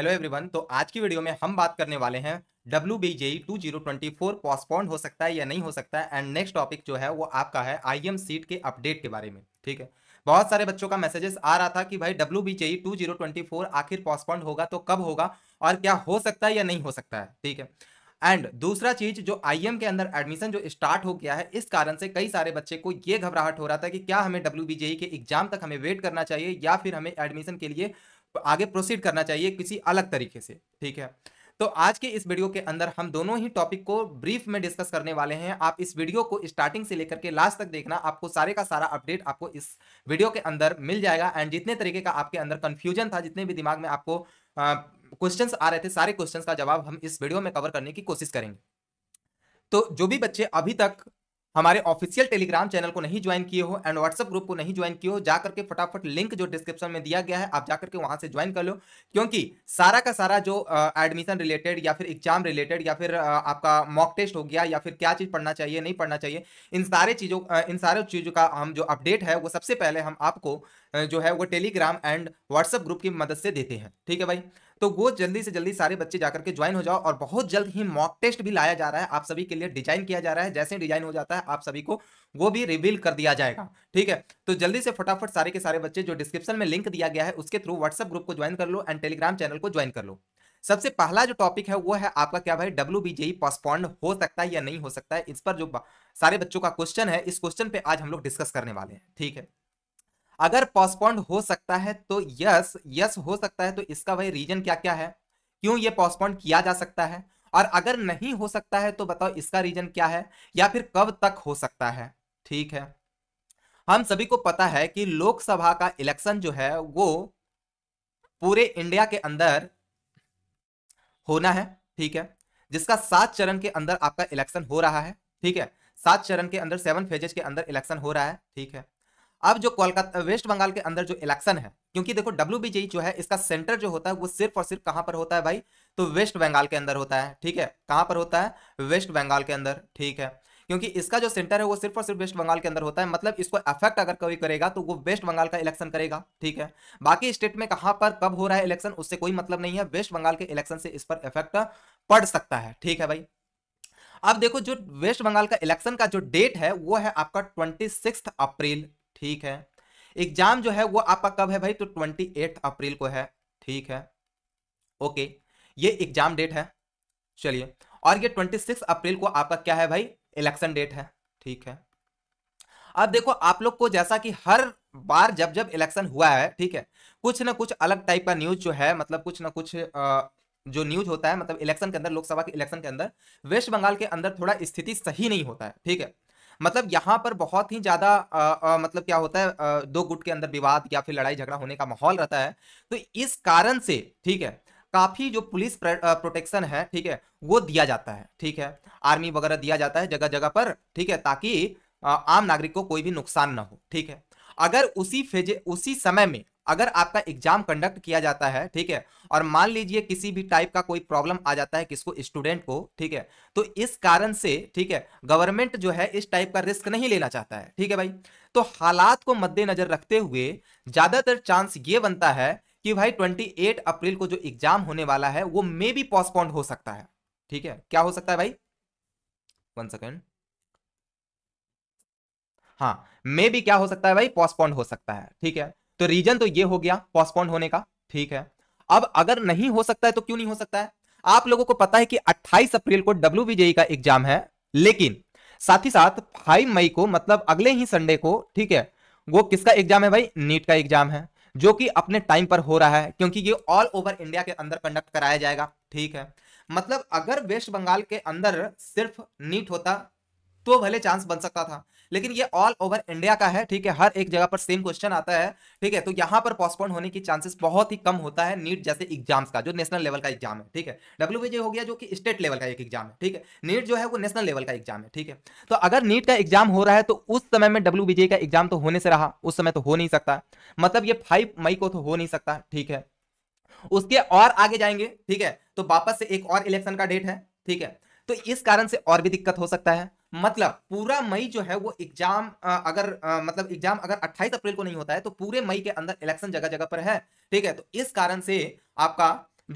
hello everyone तो आज की वीडियो में हम बात करने वाले हैं W B JEE two zero twenty four postponed हो सकता है या नहीं हो सकता है एंड नेक्स्ट टॉपिक जो है वो आपका है आई एम सीट के अपडेट के बारे में ठीक है बहुत सारे बच्चों का मैसेजेस आ रहा था कि भाई W B JEE two zero twenty four आखिर पॉस्पॉन्ड होगा तो कब होगा और क्या हो सकता है या नहीं हो सकता है ठीक है एंड दूसरा चीज जो आई के अंदर एडमिशन जो स्टार्ट हो गया है इस कारण से कई सारे बच्चे को ये घबराहट हो रहा था कि क्या हमें डब्ल्यू के एग्जाम तक हमें वेट करना चाहिए या फिर हमें एडमिशन के लिए आगे प्रोसीड करना चाहिए किसी अलग तरीके से ठीक है तो आज के इस वीडियो के अंदर हम दोनों ही टॉपिक को ब्रीफ में डिस्कस करने वाले हैं आप इस वीडियो को स्टार्टिंग से लेकर के लास्ट तक देखना आपको सारे का सारा अपडेट आपको इस वीडियो के अंदर मिल जाएगा एंड जितने तरीके का आपके अंदर कंफ्यूजन था जितने भी दिमाग में आपको क्वेश्चंस आ रहे थे सारे क्वेश्चंस का जवाब हम इस वीडियो में कवर करने की कोशिश करेंगे तो जो भी बच्चे अभी तक हमारे ऑफिशियल टेलीग्राम चैनल को नहीं ज्वाइन किए हो एंड व्हाट्सएप ग्रुप को नहीं ज्वाइन किए हो जाकर के फटाफट लिंक जो डिस्क्रिप्शन में दिया गया है आप जाकर के वहां से ज्वाइन कर लो क्योंकि सारा का सारा जो एडमिशन रिलेटेड या फिर एग्जाम रिलेटेड या फिर आपका मॉक टेस्ट हो गया या फिर क्या चीज़ पढ़ना चाहिए नहीं पढ़ना चाहिए इन सारे चीज़ों इन सारे चीज़ों का हम जो अपडेट है वो सबसे पहले हम आपको जो है वो टेलीग्राम एंड व्हाट्सएप ग्रुप की मदद से देते हैं ठीक है भाई तो वो जल्दी से जल्दी सारे बच्चे जाकर के ज्वाइन हो जाओ और बहुत जल्द ही मॉक टेस्ट भी लाया जा रहा है आप सभी के लिए डिजाइन किया जा रहा है जैसे डिजाइन हो जाता है आप सभी को वो भी रिवील कर दिया जाएगा ठीक है तो जल्दी से फटाफट सारे के सारे बच्चे जो डिस्क्रिप्शन में लिंक दिया गया है उसके थ्रू व्हाट्सअप ग्रुप को ज्वाइन कर लो एंड टेलीग्राम चैनल को ज्वाइन कर लो सबसे पहला जो टॉपिक है वो है आपका क्या भाई डब्ल्यू बीजेई पोस्टपोन्ड हो सकता है या नहीं हो सकता है इस पर जो सारे बच्चों का क्वेश्चन है इस क्वेश्चन पे आज हम लोग डिस्कस करने वाले हैं ठीक है अगर पोस्टपोन्ड हो सकता है तो यस यस हो सकता है तो इसका भाई रीजन क्या क्या है क्यों ये पोस्टपोन्ड किया जा सकता है और अगर नहीं हो सकता है तो बताओ इसका रीजन क्या है या फिर कब तक हो सकता है ठीक है हम सभी को पता है कि लोकसभा का इलेक्शन जो है वो पूरे इंडिया के अंदर होना है ठीक है जिसका सात चरण के अंदर आपका इलेक्शन हो रहा है ठीक है सात चरण के अंदर सेवन फेजेस के अंदर इलेक्शन हो रहा है ठीक है अब जो कोलकाता वेस्ट बंगाल के अंदर जो इलेक्शन है क्योंकि देखो डब्ल्यू e जो है इसका सेंटर जो होता है वो सिर्फ और सिर्फ कहां पर होता है भाई तो वेस्ट बंगाल के अंदर होता है ठीक है कहां पर होता है वेस्ट बंगाल के अंदर ठीक है क्योंकि इसका जो सेंटर है वो सिर्फ और सिर्फ वेस्ट बंगाल के अंदर होता है मतलब इसको अफेक्ट अगर कभी करेगा तो वो वेस्ट बंगाल का इलेक्शन करेगा ठीक है बाकी स्टेट में कहां पर कब हो रहा है इलेक्शन उससे कोई मतलब नहीं है वेस्ट बंगाल के इलेक्शन से इस पर इफेक्ट पड़ सकता है ठीक है भाई अब देखो जो वेस्ट बंगाल का इलेक्शन का जो डेट है वो है आपका ट्वेंटी अप्रैल ठीक है एग्जाम जो है वो आपका कब है भाई तो ट्वेंटी एट अप्रैल को है ठीक है ओके ये एग्जाम डेट है चलिए और ये ट्वेंटी सिक्स अप्रैल को आपका क्या है भाई इलेक्शन डेट है ठीक है अब देखो आप लोग को जैसा कि हर बार जब जब इलेक्शन हुआ है ठीक है कुछ ना कुछ अलग टाइप का न्यूज जो है मतलब कुछ ना कुछ आ, जो न्यूज होता है मतलब इलेक्शन के अंदर लोकसभा के इलेक्शन के अंदर वेस्ट बंगाल के अंदर थोड़ा स्थिति सही नहीं होता है ठीक है मतलब यहाँ पर बहुत ही ज़्यादा मतलब क्या होता है आ, दो गुट के अंदर विवाद या फिर लड़ाई झगड़ा होने का माहौल रहता है तो इस कारण से ठीक है काफ़ी जो पुलिस प्रोटेक्शन है ठीक है वो दिया जाता है ठीक है आर्मी वगैरह दिया जाता है जगह जगह पर ठीक है ताकि आम नागरिक को कोई भी नुकसान ना हो ठीक है अगर उसी फेजे उसी समय में अगर आपका एग्जाम कंडक्ट किया जाता है ठीक है और मान लीजिए किसी भी टाइप का कोई प्रॉब्लम आ जाता है किसको स्टूडेंट को ठीक है तो इस कारण से ठीक है गवर्नमेंट जो है इस टाइप का रिस्क नहीं लेना चाहता है ठीक है भाई तो हालात को मद्देनजर रखते हुए ज्यादातर चांस ये बनता है कि भाई 28 अप्रैल को जो एग्जाम होने वाला है वो मे भी पोस्टपोन्ड हो सकता है ठीक है क्या हो सकता है भाई वन सेकेंड हाँ मे भी क्या हो सकता है भाई पोस्टपोन्ड हो सकता है ठीक है तो रीजन तो ये हो गया पोस्टपोन्ड होने का ठीक है अब अगर नहीं हो सकता है तो क्यों नहीं हो सकता है आप लोगों को पता है कि 28 अप्रैल को डब्ल्यू e का एग्जाम है लेकिन साथ ही साथ फाइव मई को मतलब अगले ही संडे को ठीक है वो किसका एग्जाम है भाई नीट का एग्जाम है जो कि अपने टाइम पर हो रहा है क्योंकि ये ऑल ओवर इंडिया के अंदर कंडक्ट कराया जाएगा ठीक है मतलब अगर वेस्ट बंगाल के अंदर सिर्फ नीट होता तो भले चांस बन सकता था लेकिन ये ऑल ओवर इंडिया का है ठीक है हर एक जगह पर सेम क्वेश्चन आता है ठीक है तो यहाँ पर पोस्टपोन होने की चांसेस बहुत ही कम होता है नीट जैसे एग्जाम्स का जो नेशनल लेवल का एग्जाम है ठीक है डब्ल्यू हो गया जो कि स्टेट लेवल का एक एग्जाम है ठीक है नीट जो है वो नेशनल लेवल का एग्जाम है ठीक है तो अगर नीट का एग्जाम हो रहा है तो उस समय में डब्ल्यू का एग्जाम तो होने से रहा उस समय तो हो नहीं सकता मतलब ये फाइव मई को तो हो नहीं सकता ठीक है उसके और आगे जाएंगे ठीक है तो वापस से एक और इलेक्शन का डेट है ठीक है तो इस कारण से और भी दिक्कत हो सकता है मतलब पूरा मई जो है वो एग्जाम अगर आ, मतलब एग्जाम अगर 28 अप्रैल को नहीं होता है तो पूरे मई के अंदर इलेक्शन जगह जगह पर है ठीक है तो इस कारण से आपका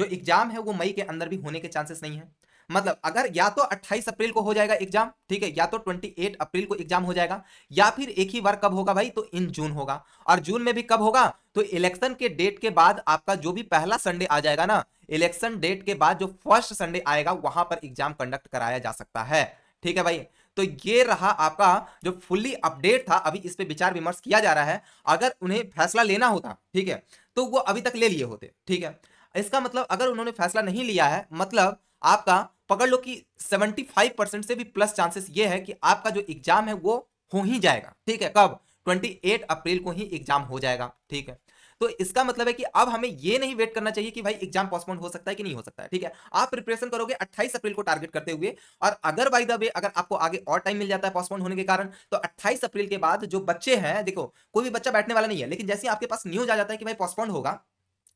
जो एग्जाम है वो मई के अंदर भी होने के चांसेस नहीं है मतलब अगर या तो 28 अप्रैल को हो जाएगा एग्जाम ठीक है या तो 28 अप्रैल को एग्जाम हो जाएगा या फिर एक ही बार कब होगा भाई तो इन जून होगा और जून में भी कब होगा तो इलेक्शन के डेट के बाद आपका जो भी पहला संडे आ जाएगा ना इलेक्शन डेट के बाद जो फर्स्ट संडे आएगा वहां पर एग्जाम कंडक्ट कराया जा सकता है ठीक है भाई तो ये रहा आपका जो फुल्ली अपडेट था अभी इस पर विचार विमर्श किया जा रहा है अगर उन्हें फैसला लेना होता ठीक है तो वो अभी तक ले लिए होते ठीक है इसका मतलब अगर उन्होंने फैसला नहीं लिया है मतलब आपका पकड़ लो कि 75 परसेंट से भी प्लस चांसेस ये है कि आपका जो एग्जाम है वो हो ही जाएगा ठीक है कब 28 अप्रैल को ही एग्जाम हो जाएगा ठीक है तो इसका मतलब है कि अब हमें यह नहीं वेट करना चाहिए कि भाई एग्जाम पोस्टपोन हो सकता है कि नहीं हो सकता है ठीक है आप प्रिपरेशन करोगे 28 अप्रैल को टारगेट करते हुए और अगर बाई द वे अगर आपको आगे और टाइम मिल जाता है पोस्टपोन होने के कारण तो अट्ठाईस अप्रैल के बाद जो बच्चे हैं देखो कोई भी बच्चा बैठने वाला नहीं है लेकिन जैसे आपके पास न्यूज आ जाता है कि भाई पोस्टपोन होगा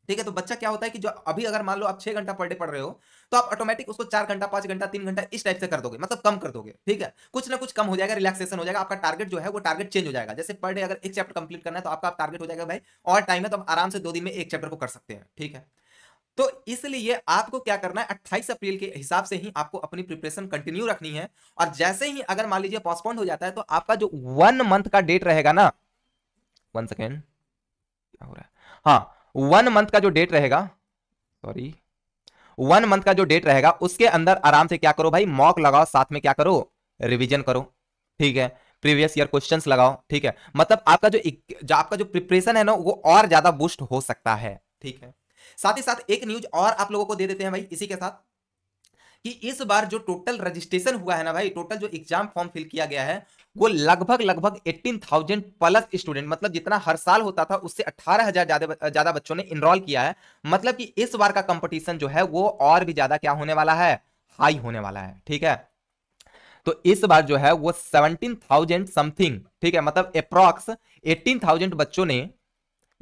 ठीक है तो बच्चा क्या होता है कि जो अभी अगर मान लो आप छह घंटा पर डे पढ़ रहे हो तो आप ऑटोमेटिक उसको चार घंटा पांच घंटा तीन घंटा इस टाइप से कर दोगे मतलब कम कर दोगे ठीक है कुछ ना कुछ कम हो जाएगा रिलैक्सेशन हो जाएगा आपका टारगेट जो है वो टारगेट चेंज हो जाएगा जैसे पर डे अगर एक चैप्टर कंप्लीट करना है तो आपका टारगेट हो जाएगा भाई और टाइम है तो आराम से दो दिन में एक चैप्टर को कर सकते हैं ठीक है तो इसलिए आपको क्या करना है अट्ठाईस अप्रैल के हिसाब से ही आपको अपनी प्रिपरेशन कंटिन्यू रखनी है और जैसे ही अगर मान लीजिए पोस्टपोन्ड हो जाता है तो आपका जो वन मंथ का डेट रहेगा ना वन सेकेंड क्या हो रहा है हाँ वन मंथ का जो डेट रहेगा सॉरी वन मंथ का जो डेट रहेगा उसके अंदर आराम से क्या करो भाई मॉक लगाओ साथ में क्या करो रिविजन करो ठीक है प्रीवियस ईयर क्वेश्चंस लगाओ ठीक है मतलब आपका जो, जो आपका जो प्रिपरेशन है ना वो और ज्यादा बूस्ट हो सकता है ठीक है साथ ही साथ एक न्यूज और आप लोगों को दे देते हैं भाई इसी के साथ कि इस बार जो टोटल रजिस्ट्रेशन हुआ है ना भाई टोटल जो एग्जाम फॉर्म फिल किया गया है वो लगभग लगभग 18,000 प्लस स्टूडेंट मतलब जितना हर साल होता था उससे 18,000 ज्यादा ज्यादा बच्चों ने इनरोल किया है मतलब कि इस बार का कंपटीशन जो है वो और भी ज्यादा क्या होने वाला है हाई होने वाला है ठीक है तो इस बार जो है वो 17,000 समथिंग ठीक है मतलब अप्रॉक्स 18,000 बच्चों ने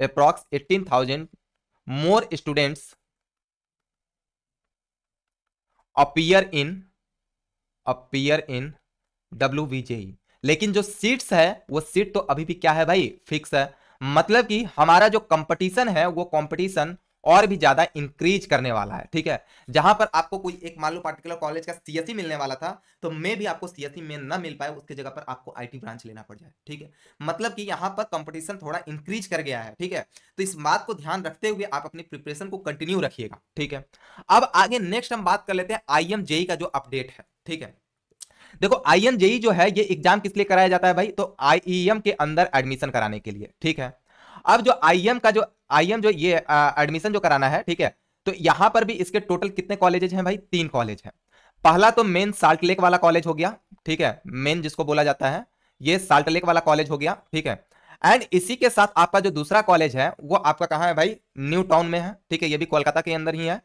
approx 18,000 more students in appear in W WVJE लेकिन जो सीट्स है वो सीट तो अभी भी क्या है भाई फिक्स है मतलब कि हमारा जो कंपटीशन है वो कंपटीशन और भी ज्यादा इंक्रीज करने वाला है ठीक है जहां पर आपको कोई एक मान लो पार्टिकुलर कॉलेज का सीएससी e मिलने वाला था तो मे भी आपको सीएससी e में ना मिल पाए उसकी जगह पर आपको आईटी ब्रांच लेना पड़ जाए ठीक है मतलब कि यहां पर कंपटीशन थोड़ा इंक्रीज कर गया है ठीक है तो इस बात को ध्यान रखते हुए आप अपनी प्रिपरेशन को कंटिन्यू रखिएगा ठीक है अब आगे नेक्स्ट हम बात कर लेते हैं आई e का जो अपडेट है ठीक है देखो आई एन जेई जो है ये एग्जाम किस लिए कराया जाता है भाई तो आईईएम e के अंदर एडमिशन कराने के लिए ठीक है अब जो आईएम e का जो आईएम e जो ये एडमिशन जो कराना है ठीक है तो यहां पर भी इसके टोटल कितने कॉलेजेस हैं भाई तीन कॉलेज हैं पहला तो मेन साल्ट लेक वाला कॉलेज हो गया ठीक है मेन जिसको बोला जाता है ये साल्ट लेक वाला कॉलेज हो गया ठीक है एंड इसी के साथ आपका जो दूसरा कॉलेज है वो आपका कहाँ है भाई न्यू टाउन में है ठीक है ये भी कोलकाता के अंदर ही है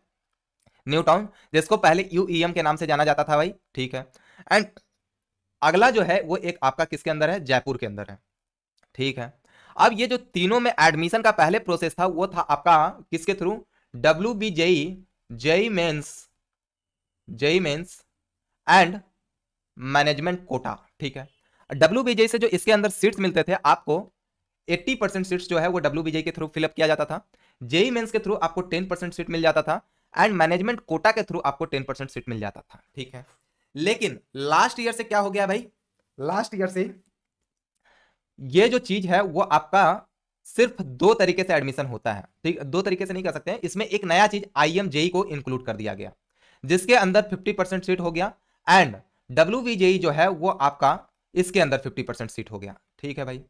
न्यू टाउन जिसको पहले यूईएम के नाम से जाना जाता था भाई ठीक है एंड अगला जो है वो एक आपका किसके अंदर है जयपुर के अंदर है ठीक है अब ये जो तीनों में एडमिशन का पहले प्रोसेस था वो था आपका किसके through W B JEE JEE mains JEE mains and management quota ठीक है डब्ल्यू बी जेई से जो इसके अंदर सीट्स मिलते थे आपको 80 परसेंट सीट्स जो है वो डब्ल्यू बी जेई के थ्रू फिलअप किया जाता था जेई मेन्स e के थ्रू आपको 10 परसेंट सीट मिल जाता था एंड मैनेजमेंट कोटा के थ्रू आपको 10 परसेंट सीट मिल जाता था ठीक है लेकिन लास्ट ईयर से क्या हो गया भाई लास्ट ईयर से ये जो चीज है वो आपका सिर्फ दो तरीके से एडमिशन होता है ठीक दो तरीके से नहीं कर सकते हैं इसमें एक नया चीज आई एम जेई को इंक्लूड कर दिया गया जिसके अंदर फिफ्टी परसेंट सीट हो गया एंड डब्ल्यू जेई जो है वो आपका इसके अंदर फिफ्टी परसेंट सीट हो गया ठीक है भाई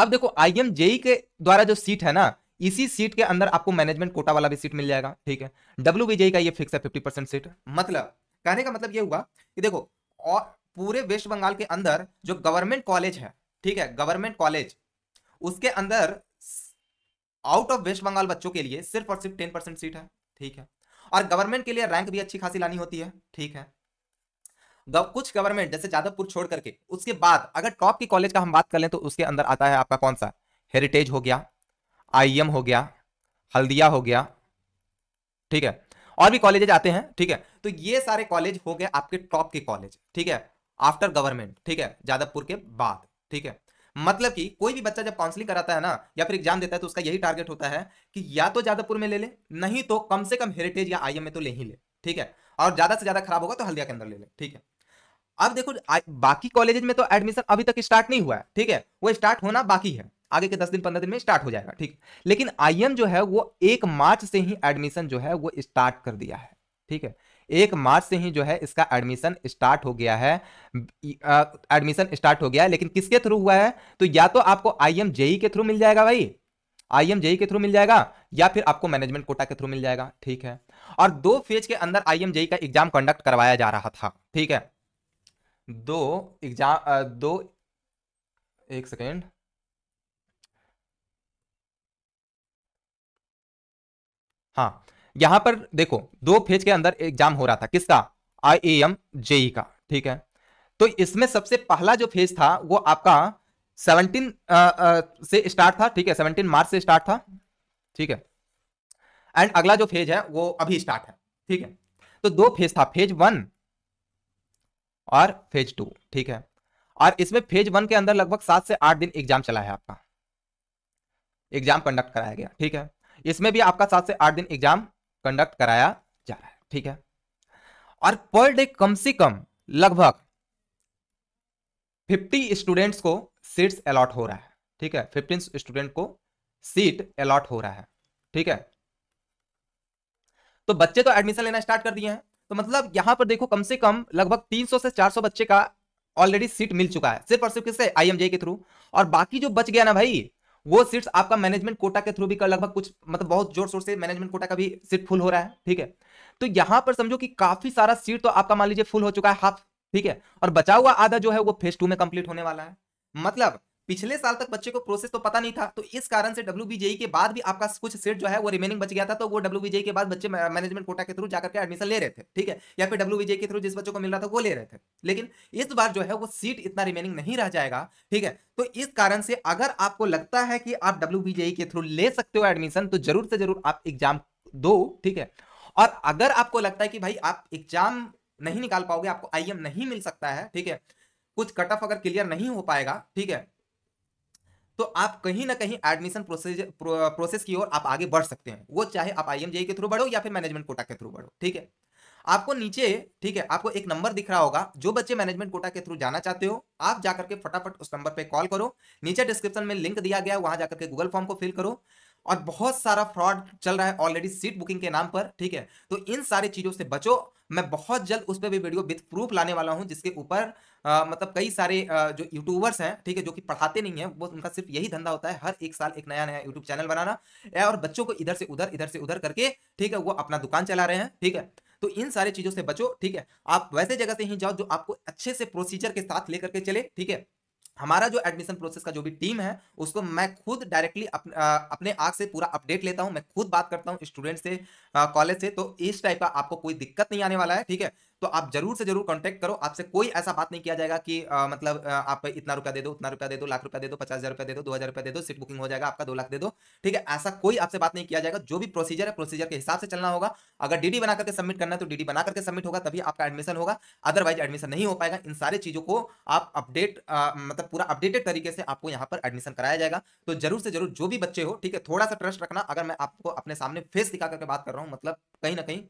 अब देखो आई एम जेई के द्वारा जो सीट है ना इसी सीट के अंदर आपको मैनेजमेंट कोटा वाला भी सीट मिल जाएगा ठीक है डब्ल्यू e का ये फिक्स है फिफ्टी परसेंट सीट मतलब कहने का मतलब ये हुआ कि देखो और पूरे वेस्ट बंगाल के अंदर जो गवर्नमेंट कॉलेज है ठीक है गवर्नमेंट कॉलेज उसके अंदर आउट ऑफ वेस्ट बंगाल बच्चों के लिए सिर्फ और सिर्फ टेन परसेंट सीट है ठीक है और गवर्नमेंट के लिए रैंक भी अच्छी खासी लानी होती है ठीक है गव, कुछ गवर्नमेंट जैसे जादवपुर छोड़ करके उसके बाद अगर टॉप की कॉलेज का हम बात कर लें तो उसके अंदर आता है आपका कौन सा हेरिटेज हो गया आई हो गया हल्दिया हो गया ठीक है और भी कॉलेजेज आते हैं ठीक है तो ये सारे कॉलेज हो गए आपके टॉप के कॉलेज ठीक है आफ्टर गवर्नमेंट ठीक है जादवपुर के बाद ठीक है मतलब कि कोई भी बच्चा जब काउंसलिंग कराता है ना या फिर एग्जाम देता है तो उसका यही टारगेट होता है कि या तो जादवपुर में ले ले नहीं तो कम से कम हेरिटेज या आईएम में तो ले ही ले ठीक है और ज्यादा से ज्यादा खराब होगा तो हल्दिया के अंदर ले ले ठीक है अब देखो बाकी कॉलेजेज में तो एडमिशन अभी तक स्टार्ट नहीं हुआ है ठीक है वो स्टार्ट होना बाकी है आगे के दस दिन पंद्रह दिन में स्टार्ट हो जाएगा ठीक लेकिन आई जो है वो एक मार्च से ही एडमिशन जो है वो स्टार्ट कर दिया है ठीक है एक मार्च से ही जो है इसका एडमिशन स्टार्ट हो गया है एडमिशन स्टार्ट हो गया है लेकिन किसके थ्रू हुआ है तो या तो आपको आई एम जेई के थ्रू मिल जाएगा भाई आई एम जेई के थ्रू मिल जाएगा या फिर आपको मैनेजमेंट कोटा के थ्रू मिल जाएगा ठीक है और दो फेज के अंदर आई एम जेई का एग्जाम कंडक्ट करवाया जा रहा था ठीक है दो एग्जाम दो एक सेकेंड हाँ यहां पर देखो दो फेज के अंदर एग्जाम हो रहा था किसका आई ए एम जेई का ठीक है तो इसमें सबसे पहला जो फेज था वो आपका 17 आ, आ, से स्टार्ट था ठीक है 17 मार्च से स्टार्ट था ठीक है एंड अगला जो फेज है वो अभी स्टार्ट है ठीक है तो दो फेज था फेज वन और फेज टू ठीक है और इसमें फेज वन के अंदर लगभग सात से आठ दिन एग्जाम चला है आपका एग्जाम कंडक्ट कराया गया ठीक है इसमें भी आपका सात से आठ दिन एग्जाम कंडक्ट कराया जा रहा है ठीक है और पर डे कम से कम लगभग 50 स्टूडेंट्स को सीट्स अलॉट हो रहा है ठीक है 15 स्टूडेंट को सीट अलॉट हो रहा है ठीक है तो बच्चे तो एडमिशन लेना स्टार्ट कर दिए हैं तो मतलब यहां पर देखो कम से कम लगभग 300 से 400 बच्चे का ऑलरेडी सीट मिल चुका है सिर्फ और सिर्फ किससे आईएमजे के थ्रू और बाकी जो बच गया ना भाई वो सीट्स आपका मैनेजमेंट कोटा के थ्रू भी कर लगभग कुछ मतलब बहुत जोर शोर से मैनेजमेंट कोटा का भी सीट फुल हो रहा है ठीक है तो यहाँ पर समझो कि काफी सारा सीट तो आपका मान लीजिए फुल हो चुका है हाफ ठीक है और बचा हुआ आधा जो है वो फेज टू में कंप्लीट होने वाला है मतलब पिछले साल तक बच्चे को प्रोसेस तो पता नहीं था तो इस कारण से डब्ल्यू e के बाद भी आपका कुछ सीट जो है वो रिमेनिंग बच गया था तो वो डब्ल्यू e के बाद बच्चे मैनेजमेंट कोटा के थ्रू जाकर के एडमिशन ले रहे थे ठीक है या फिर डब्ल्यू e के थ्रू जिस बच्चों को मिल रहा था वो ले रहे थे लेकिन इस बार जो है वो सीट इतना रिमेनिंग नहीं रह जाएगा ठीक है तो इस कारण से अगर आपको लगता है कि आप डब्ल्यू के थ्रू ले सकते हो एडमिशन तो जरूर से जरूर आप एग्जाम दो ठीक है और अगर आपको लगता है कि भाई आप एग्जाम नहीं निकाल पाओगे आपको आई नहीं मिल सकता है ठीक है कुछ कट ऑफ अगर क्लियर नहीं हो पाएगा ठीक है तो आप कहीं ना कहीं एडमिशन प्रोसेस प्रो, प्रोसेस की ओर आप आगे बढ़ सकते हैं वो चाहे आप आई के थ्रू बढ़ो या फिर मैनेजमेंट कोटा के थ्रू बढ़ो ठीक है आपको नीचे ठीक है आपको एक नंबर दिख रहा होगा जो बच्चे मैनेजमेंट कोटा के थ्रू जाना चाहते हो आप जाकर के फटाफट उस नंबर पे कॉल करो नीचे डिस्क्रिप्शन में लिंक दिया गया वहां जाकर के गूगल फॉर्म को फिल करो और बहुत सारा फ्रॉड चल रहा है ऑलरेडी सीट बुकिंग के नाम पर ठीक है तो इन सारी चीज़ों से बचो मैं बहुत जल्द उस पर भी वीडियो विथ प्रूफ लाने वाला हूँ जिसके ऊपर मतलब कई सारे आ, जो यूट्यूबर्स हैं ठीक है जो कि पढ़ाते नहीं हैं वो उनका सिर्फ यही धंधा होता है हर एक साल एक नया नया यूट्यूब चैनल बनाना और बच्चों को इधर से उधर इधर से उधर करके ठीक है वो अपना दुकान चला रहे हैं ठीक है तो इन सारी चीज़ों से बचो ठीक है आप वैसे जगह से ही जाओ जो आपको अच्छे से प्रोसीजर के साथ लेकर के चले ठीक है हमारा जो एडमिशन प्रोसेस का जो भी टीम है उसको मैं खुद डायरेक्टली अप, अपने आग से पूरा अपडेट लेता हूं मैं खुद बात करता हूं स्टूडेंट से कॉलेज से तो इस टाइप का आपको कोई दिक्कत नहीं आने वाला है ठीक है तो आप जरूर से जरूर कॉन्टेक्ट करो आपसे कोई ऐसा बात नहीं किया जाएगा कि आ, मतलब आप इतना रुपया दे दो उतना रुपया दे दो लाख रुपया दे दो पचास हजार रुपया दे दो दो हजार रुपया दे दो सीट बुकिंग हो जाएगा आपका दो लाख दे दो ठीक है ऐसा कोई आपसे बात नहीं किया जाएगा जो भी प्रोसीजर है प्रोसीजर के हिसाब से चलना होगा अगर डीडी बना करके सबमिट करना है तो डीडी बना करके सबमिट होगा तभी आपका एडमिशन होगा अदरवाइज एडमिशन नहीं हो पाएगा इन सारी चीजों को आप अपडेट मतलब पूरा अपडेटेड तरीके से आपको यहाँ पर एडमिशन कराया जाएगा तो जरूर से जरूर जो भी बच्चे हो ठीक है थोड़ा सा ट्रस्ट रखना अगर मैं आपको अपने सामने फेस दिखा करके बात कर रहा हूँ मतलब कहीं ना कहीं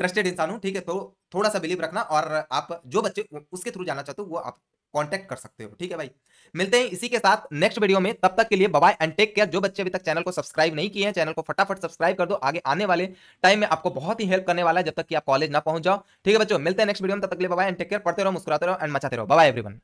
ट्रस्टेड इंसान हूँ ठीक है तो थोड़ा सा बिलीव रखना और आप जो बच्चे उसके थ्रू जाना चाहते हो वो आप कॉन्टेक्ट कर सकते हो ठीक है भाई मिलते हैं इसी के साथ नेक्स्ट वीडियो में तब तक के लिए बाय एंड टेक केयर जो बच्चे अभी तक चैनल को सब्सक्राइब नहीं किए हैं चैनल को फटाफट सब्सक्राइब कर दो आगे आने वाले टाइम में आपको बहुत ही हेल्प करने वाला है जब तक कि आप कॉलेज ना पहुंच जाओ ठीक है बच्चों मिलते हैं नेक्स्ट वीडियो में तब तक के लिए बाय एंड टेक केयर पढ़ते रहो मुस्कुराते रहो एंड मचाते रहो बाय एवरीवन